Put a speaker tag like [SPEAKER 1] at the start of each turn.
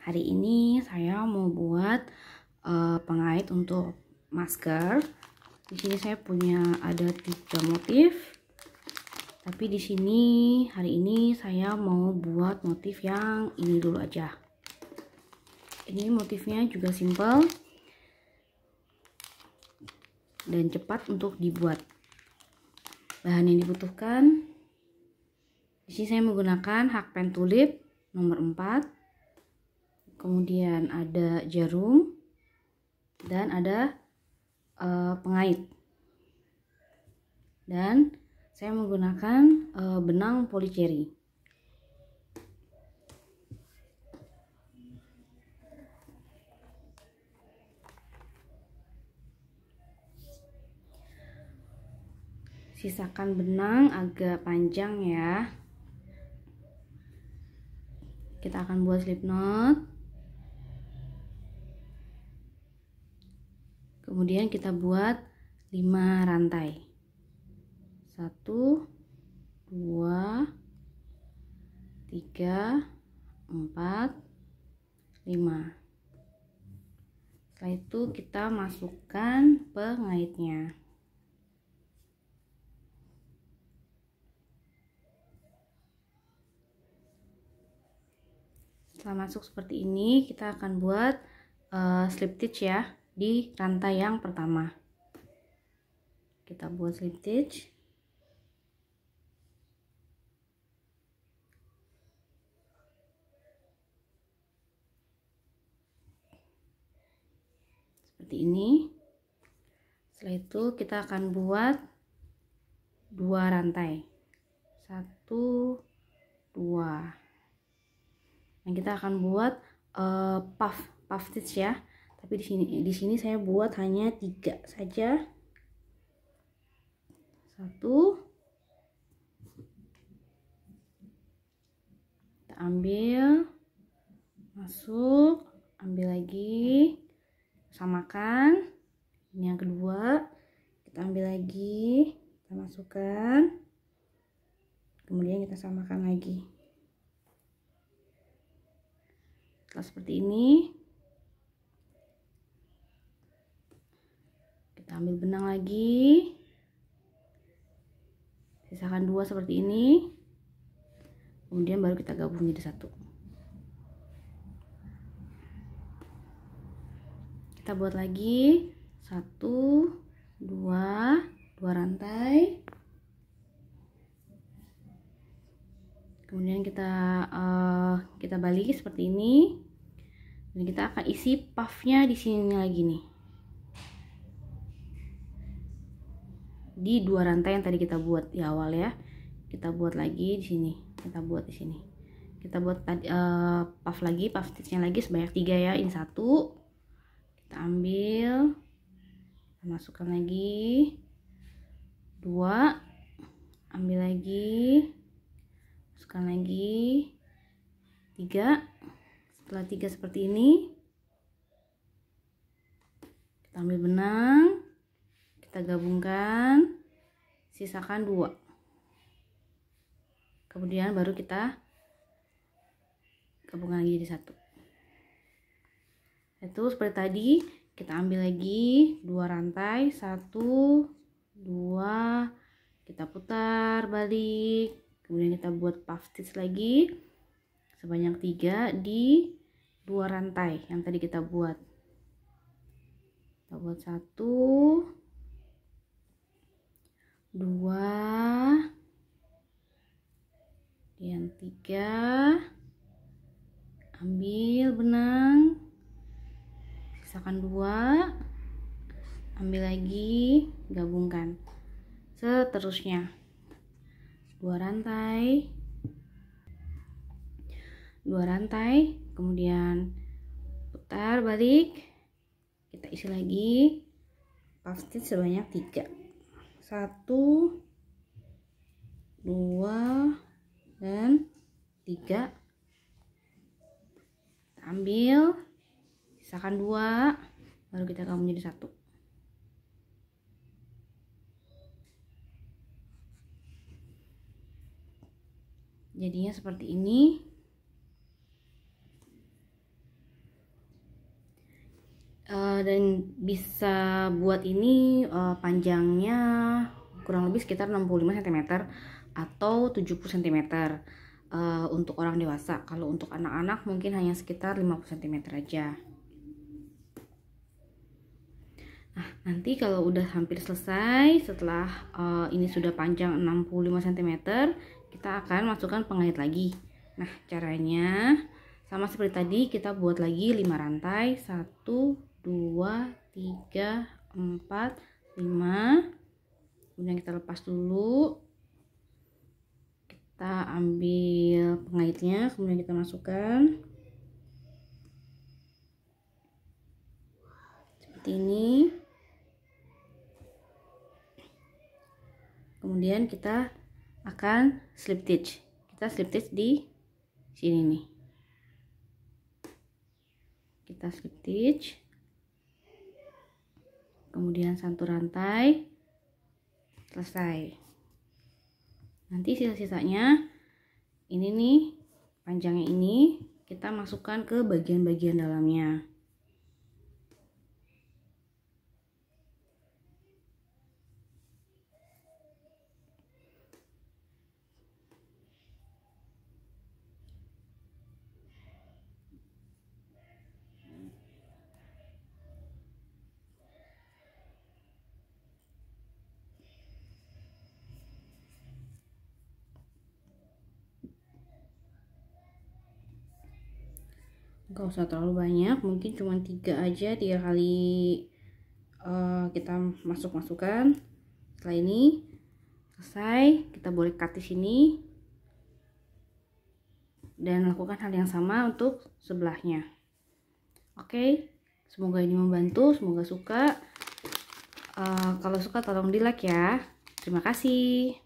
[SPEAKER 1] hari ini saya mau buat uh, pengait untuk masker. Di sini saya punya ada tiga motif. Tapi di sini hari ini saya mau buat motif yang ini dulu aja. Ini motifnya juga simple dan cepat untuk dibuat. Bahan yang dibutuhkan di sini saya menggunakan hakpen tulip nomor 4 kemudian ada jarum dan ada uh, pengait dan saya menggunakan uh, benang policeri sisakan benang agak panjang ya kita akan buat slip knot kemudian kita buat 5 rantai 1 2 3 4 5 setelah itu kita masukkan pengaitnya setelah masuk seperti ini kita akan buat uh, slip stitch ya di rantai yang pertama kita buat slip stitch seperti ini setelah itu kita akan buat dua rantai satu dua dan kita akan buat uh, puff puff stitch ya tapi di sini di sini saya buat hanya tiga saja satu kita ambil masuk ambil lagi samakan ini yang kedua kita ambil lagi kita masukkan kemudian kita samakan lagi setelah seperti ini kita ambil benang lagi sisakan dua seperti ini kemudian baru kita gabung jadi satu kita buat lagi satu dua dua rantai kemudian kita uh, kita balik seperti ini dan kita akan isi puffnya di sini lagi nih di dua rantai yang tadi kita buat di awal ya kita buat lagi di sini kita buat di sini kita buat tadi uh, puff lagi puff stitchnya lagi sebanyak tiga ya in satu kita ambil masukkan lagi dua ambil lagi masukkan lagi tiga setelah tiga seperti ini kita ambil benang kita gabungkan sisakan dua kemudian baru kita gabungkan lagi di satu itu seperti tadi kita ambil lagi dua rantai satu dua kita putar balik kemudian kita buat puff stitch lagi sebanyak tiga di dua rantai yang tadi kita buat kita buat satu dua dan tiga ambil benang sisakan dua ambil lagi gabungkan seterusnya dua rantai dua rantai kemudian putar balik kita isi lagi pasti sebanyak tiga satu dua dan tiga kita ambil sisakan dua baru kita akan menjadi satu jadinya seperti ini dan bisa buat ini uh, panjangnya kurang lebih sekitar 65 cm atau 70 cm uh, untuk orang dewasa kalau untuk anak-anak mungkin hanya sekitar 50 cm aja Nah, nanti kalau udah hampir selesai, setelah uh, ini sudah panjang 65 cm, kita akan masukkan pengait lagi. Nah, caranya sama seperti tadi, kita buat lagi 5 rantai, 1, 2 3 4 5 kemudian kita lepas dulu kita ambil pengaitnya kemudian kita masukkan seperti ini kemudian kita akan slip stitch kita slip stitch di sini nih kita slip stitch kemudian satu rantai selesai nanti sisa-sisanya ini nih panjangnya ini kita masukkan ke bagian-bagian dalamnya nggak usah terlalu banyak mungkin cuma tiga aja tiga kali uh, kita masuk masukkan setelah ini selesai kita boleh cut di sini dan lakukan hal yang sama untuk sebelahnya oke okay? semoga ini membantu semoga suka uh, kalau suka tolong di like ya terima kasih